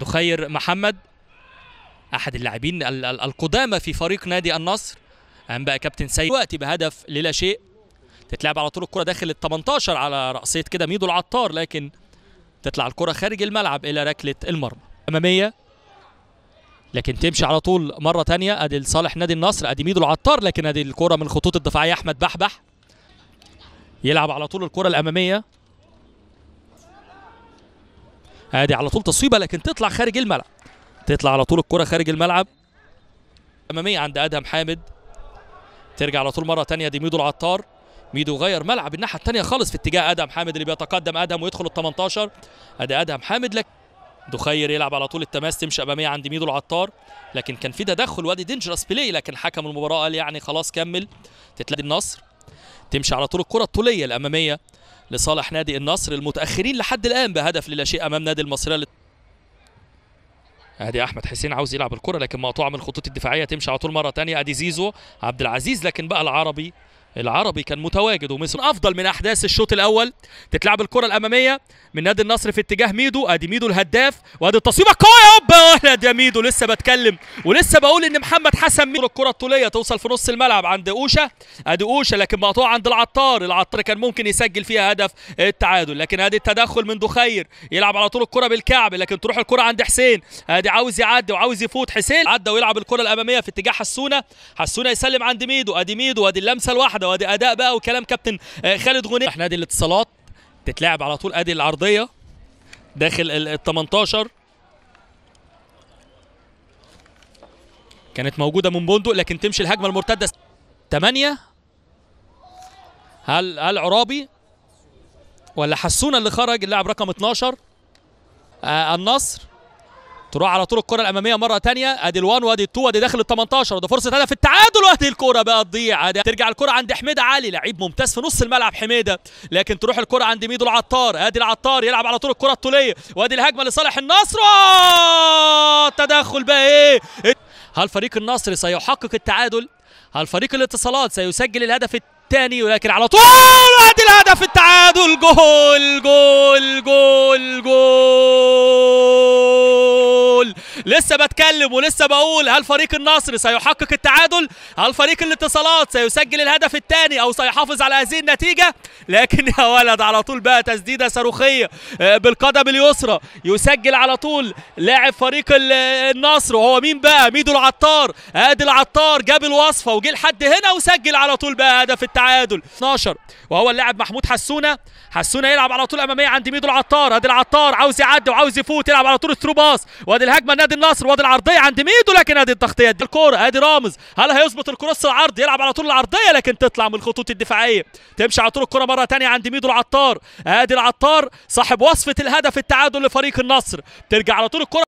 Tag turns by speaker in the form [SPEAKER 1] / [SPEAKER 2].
[SPEAKER 1] دخير محمد احد اللاعبين القدامى في فريق نادي النصر انبأ كابتن سيد وقتي بهدف للا شيء تتلعب على طول الكره داخل ال 18 على راسيه كده ميدو العطار لكن تطلع الكره خارج الملعب الى ركله المرمى اماميه لكن تمشي على طول مره ثانيه ادي لصالح نادي النصر ادي ميدو العطار لكن ادي الكره من الخطوط الدفاعيه احمد بحبح يلعب على طول الكره الاماميه ادي على طول تصويبه لكن تطلع خارج الملعب تطلع على طول الكره خارج الملعب اماميه عند ادهم حامد ترجع على طول مره ثانيه دي ميدو العطار ميدو غير ملعب الناحيه الثانيه خالص في اتجاه ادهم حامد اللي بيتقدم ادهم ويدخل ال 18 ادي ادهم حامد لك دخير يلعب على طول التماس تمشي اماميه عند ميدو العطار لكن كان في تدخل وادي دينجرس بلاي لكن حكم المباراه قال يعني خلاص كمل تتلاقي النصر تمشي على طول الكره الطوليه الاماميه لصالح نادي النصر المتاخرين لحد الان بهدف للا شيء امام نادي المصريه ادي احمد حسين عاوز يلعب الكره لكن مقطوعه من الخطوط الدفاعيه تمشي على طول مره ثانيه ادي زيزو عبد العزيز لكن بقى العربي العربي كان متواجد ومصر افضل من احداث الشوط الاول تتلعب الكره الاماميه من نادي النصر في اتجاه ميدو ادي ميدو الهداف وادي التصويب القوي يابا يا ميدو لسه بتكلم ولسه بقول ان محمد حسن ميدو الكره الطوليه توصل في نص الملعب عند اوشه ادي اوشه لكن مقطوعه عند العطار العطار كان ممكن يسجل فيها هدف التعادل لكن ادي التدخل من دخير يلعب على طول الكره بالكعب لكن تروح الكره عند حسين ادي عاوز يعدي وعاوز يفوت حسين عدى ويلعب الكره الاماميه في اتجاه حسونه حسونه يسلم عند ميدو ادي ميدو ادي اللمسه الواحده وادي اداء بقى وكلام كابتن آه، خالد غني احنا نادي الاتصالات تتلعب على طول ادي العرضيه داخل ال 18 كانت موجوده من بندق لكن تمشي الهجمه المرتده 8 هل هل عرابي ولا حسونه اللي خرج اللاعب رقم 12 آه النصر تروح على طول الكره الاماميه مره ثانيه ادي ال1 وادي ال2 وادي داخل ال 18 ده فرصه هدف التعادل وادي الكره بقى تضيع ترجع الكره عند حميده علي لعيب ممتاز في نص الملعب حميده لكن تروح الكره عند ميدو العطار ادي العطار يلعب على طول الكره الطوليه وادي الهجمه لصالح النصر التدخل آه، بقى ايه هل فريق النصر سيحقق التعادل هل فريق الاتصالات سيسجل الهدف الثاني ولكن على طول ادي الهدف التعادل جول جول جول جول لسه بتكلم ولسه بقول هل فريق النصر سيحقق التعادل هل فريق الاتصالات سيسجل الهدف الثاني او سيحافظ على هذه النتيجه لكن يا ولد على طول بقى تسديده صاروخيه آه، بالقدم اليسرى يسجل على طول لاعب فريق النصر وهو مين بقى ميدو العطار ادي العطار جاب الوصفه وجه لحد هنا وسجل على طول بقى هدف التعادل 12 وهو اللاعب محمود حسونه حسونه يلعب على طول اماميه عند ميدو العطار ادي العطار عاوز يعدي وعاوز يفوت يلعب على طول الثرو باص وادي الهجمه لنادي النصر وادي العرضيه عند ميدو لكن ادي التغطيه دي الكوره ادي رامز هل هيظبط الكروس العرض يلعب على طول العرضيه لكن تطلع من الخطوط الدفاعيه تمشي على طول الكره مره ثانيه عند ميدو العطار ادي العطار صاحب وصفه الهدف التعادل لفريق النصر ترجع على طول الكره